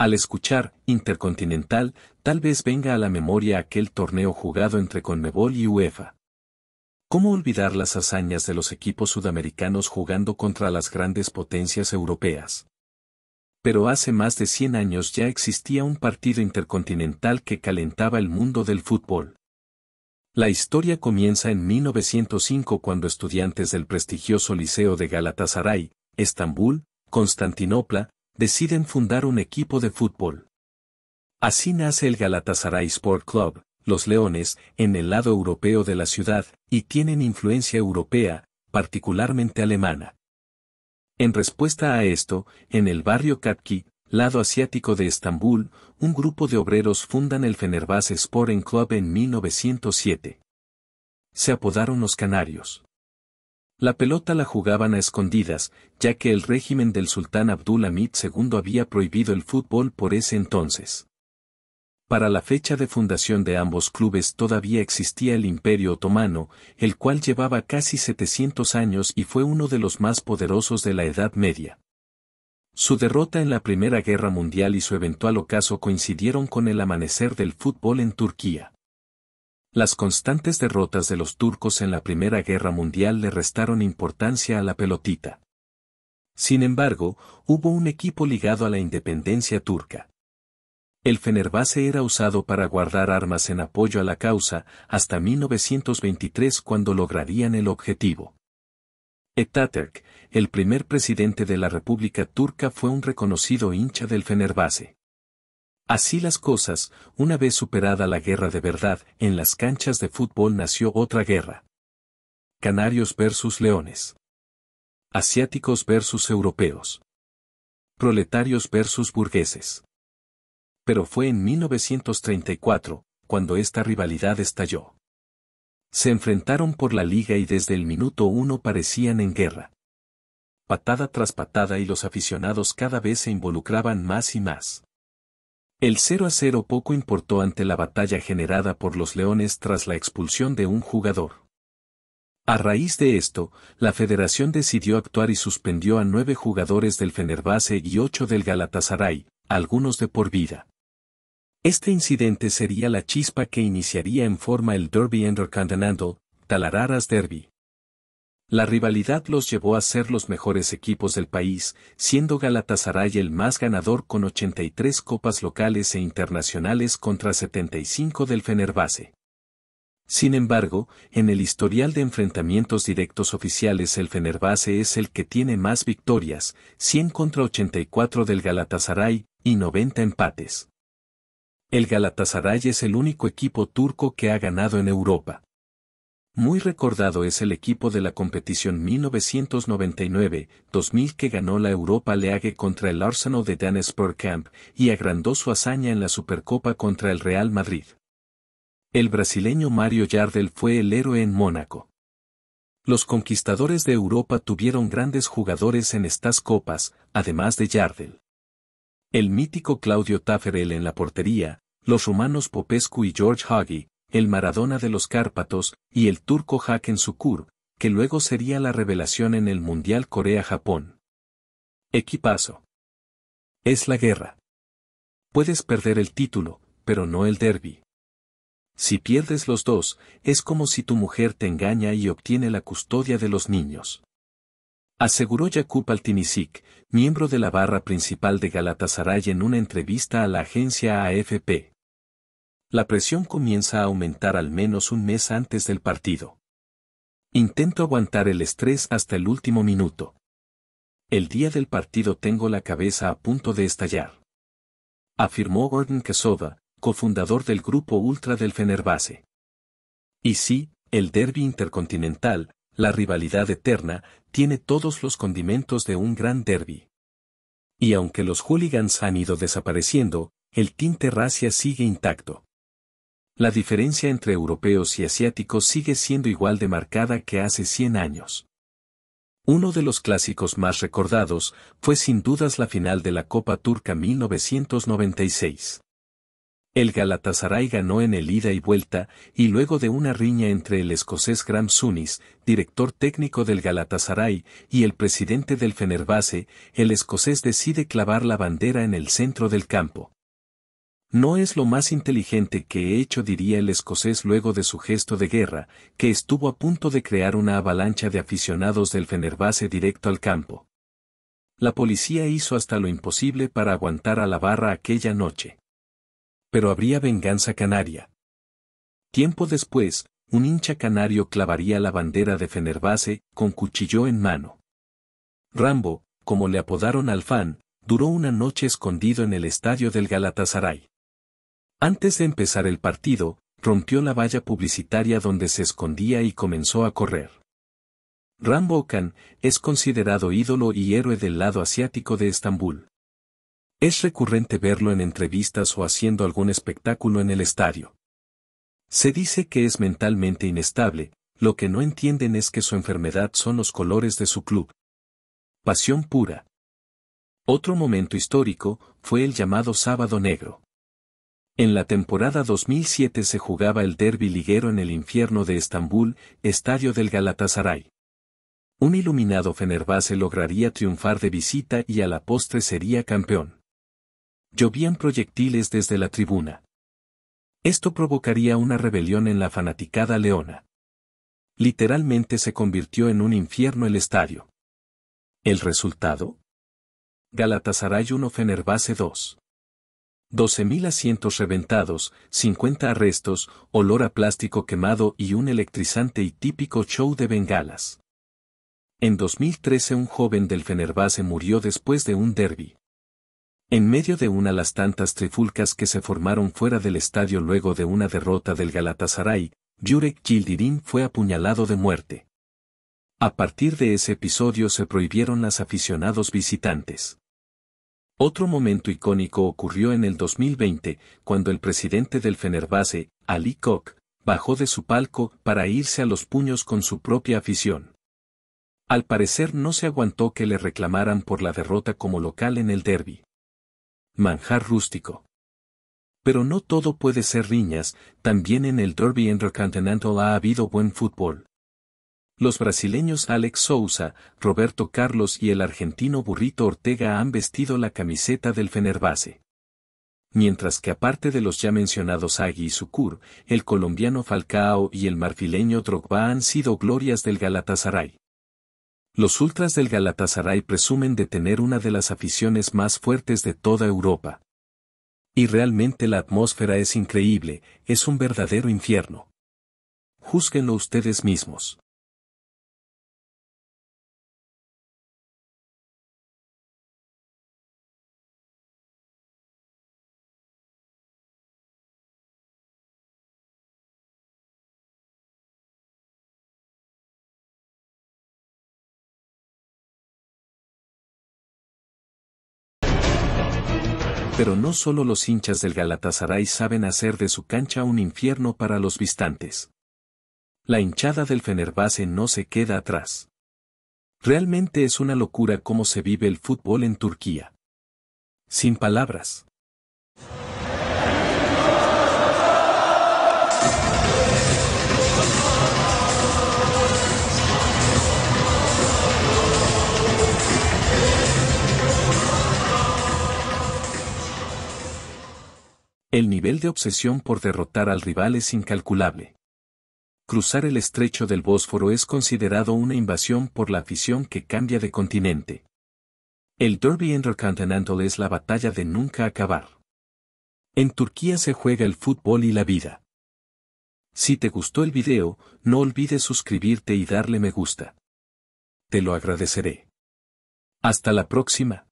Al escuchar Intercontinental, tal vez venga a la memoria aquel torneo jugado entre Conmebol y UEFA. ¿Cómo olvidar las hazañas de los equipos sudamericanos jugando contra las grandes potencias europeas? Pero hace más de 100 años ya existía un partido intercontinental que calentaba el mundo del fútbol. La historia comienza en 1905 cuando estudiantes del prestigioso Liceo de Galatasaray, Estambul, Constantinopla, deciden fundar un equipo de fútbol. Así nace el Galatasaray Sport Club, los Leones, en el lado europeo de la ciudad, y tienen influencia europea, particularmente alemana. En respuesta a esto, en el barrio Katki, lado asiático de Estambul, un grupo de obreros fundan el Fenerbahce Sporting Club en 1907. Se apodaron los Canarios. La pelota la jugaban a escondidas, ya que el régimen del sultán Abdul Hamid II había prohibido el fútbol por ese entonces. Para la fecha de fundación de ambos clubes todavía existía el Imperio Otomano, el cual llevaba casi 700 años y fue uno de los más poderosos de la Edad Media. Su derrota en la Primera Guerra Mundial y su eventual ocaso coincidieron con el amanecer del fútbol en Turquía. Las constantes derrotas de los turcos en la Primera Guerra Mundial le restaron importancia a la pelotita. Sin embargo, hubo un equipo ligado a la independencia turca. El Fenerbase era usado para guardar armas en apoyo a la causa hasta 1923 cuando lograrían el objetivo. Etaturk, el primer presidente de la República Turca fue un reconocido hincha del Fenerbase. Así las cosas, una vez superada la guerra de verdad, en las canchas de fútbol nació otra guerra. Canarios versus leones. Asiáticos versus europeos. Proletarios versus burgueses. Pero fue en 1934, cuando esta rivalidad estalló. Se enfrentaron por la liga y desde el minuto uno parecían en guerra. Patada tras patada y los aficionados cada vez se involucraban más y más. El 0 a 0 poco importó ante la batalla generada por los Leones tras la expulsión de un jugador. A raíz de esto, la federación decidió actuar y suspendió a nueve jugadores del Fenerbahce y ocho del Galatasaray, algunos de por vida. Este incidente sería la chispa que iniciaría en forma el Derby Endor Talararas Derby. La rivalidad los llevó a ser los mejores equipos del país, siendo Galatasaray el más ganador con 83 copas locales e internacionales contra 75 del Fenerbahce. Sin embargo, en el historial de enfrentamientos directos oficiales el Fenerbahce es el que tiene más victorias, 100 contra 84 del Galatasaray y 90 empates. El Galatasaray es el único equipo turco que ha ganado en Europa. Muy recordado es el equipo de la competición 1999-2000 que ganó la Europa League contra el Arsenal de Dan Camp y agrandó su hazaña en la Supercopa contra el Real Madrid. El brasileño Mario Jardel fue el héroe en Mónaco. Los conquistadores de Europa tuvieron grandes jugadores en estas copas, además de Jardel. El mítico Claudio Taffarel en la portería, los romanos Popescu y George Hagi, el Maradona de los Cárpatos, y el turco Haken Sukur, que luego sería la revelación en el Mundial Corea-Japón. Equipazo. Es la guerra. Puedes perder el título, pero no el derby. Si pierdes los dos, es como si tu mujer te engaña y obtiene la custodia de los niños. Aseguró Jakub Altinisik, miembro de la barra principal de Galatasaray en una entrevista a la agencia AFP. La presión comienza a aumentar al menos un mes antes del partido. Intento aguantar el estrés hasta el último minuto. El día del partido tengo la cabeza a punto de estallar. Afirmó Gordon Quesoda, cofundador del grupo Ultra del Fenerbahce. Y sí, el derby intercontinental, la rivalidad eterna, tiene todos los condimentos de un gran derby. Y aunque los hooligans han ido desapareciendo, el tinte racia sigue intacto. La diferencia entre europeos y asiáticos sigue siendo igual de marcada que hace 100 años. Uno de los clásicos más recordados fue sin dudas la final de la Copa Turca 1996. El Galatasaray ganó en el ida y vuelta, y luego de una riña entre el escocés Graham Sunis, director técnico del Galatasaray, y el presidente del Fenerbahce, el escocés decide clavar la bandera en el centro del campo. No es lo más inteligente que he hecho, diría el escocés luego de su gesto de guerra, que estuvo a punto de crear una avalancha de aficionados del Fenerbahce directo al campo. La policía hizo hasta lo imposible para aguantar a la barra aquella noche. Pero habría venganza canaria. Tiempo después, un hincha canario clavaría la bandera de Fenerbahce, con cuchillo en mano. Rambo, como le apodaron al fan, duró una noche escondido en el estadio del Galatasaray. Antes de empezar el partido, rompió la valla publicitaria donde se escondía y comenzó a correr. Rambo Khan es considerado ídolo y héroe del lado asiático de Estambul. Es recurrente verlo en entrevistas o haciendo algún espectáculo en el estadio. Se dice que es mentalmente inestable, lo que no entienden es que su enfermedad son los colores de su club. Pasión pura. Otro momento histórico fue el llamado Sábado Negro. En la temporada 2007 se jugaba el derby liguero en el infierno de Estambul, estadio del Galatasaray. Un iluminado Fenerbahce lograría triunfar de visita y a la postre sería campeón. Llovían proyectiles desde la tribuna. Esto provocaría una rebelión en la fanaticada leona. Literalmente se convirtió en un infierno el estadio. ¿El resultado? Galatasaray 1 Fenerbahce 2. 12.000 asientos reventados, 50 arrestos, olor a plástico quemado y un electrizante y típico show de bengalas. En 2013 un joven del Fenerbahce murió después de un derby. En medio de una las tantas trifulcas que se formaron fuera del estadio luego de una derrota del Galatasaray, Yurek Yildirim fue apuñalado de muerte. A partir de ese episodio se prohibieron las aficionados visitantes. Otro momento icónico ocurrió en el 2020, cuando el presidente del Fenerbase, Ali Koch, bajó de su palco para irse a los puños con su propia afición. Al parecer no se aguantó que le reclamaran por la derrota como local en el derby. Manjar rústico. Pero no todo puede ser riñas, también en el derby intercontinental ha habido buen fútbol. Los brasileños Alex Sousa, Roberto Carlos y el argentino Burrito Ortega han vestido la camiseta del Fenerbahce. Mientras que aparte de los ya mencionados Agui y Sucur, el colombiano Falcao y el marfileño Drogba han sido glorias del Galatasaray. Los ultras del Galatasaray presumen de tener una de las aficiones más fuertes de toda Europa. Y realmente la atmósfera es increíble, es un verdadero infierno. Júzguenlo ustedes mismos. Pero no solo los hinchas del Galatasaray saben hacer de su cancha un infierno para los visitantes. La hinchada del Fenerbahce no se queda atrás. Realmente es una locura cómo se vive el fútbol en Turquía. Sin palabras. El nivel de obsesión por derrotar al rival es incalculable. Cruzar el estrecho del Bósforo es considerado una invasión por la afición que cambia de continente. El Derby Intercontinental es la batalla de nunca acabar. En Turquía se juega el fútbol y la vida. Si te gustó el video, no olvides suscribirte y darle me gusta. Te lo agradeceré. Hasta la próxima.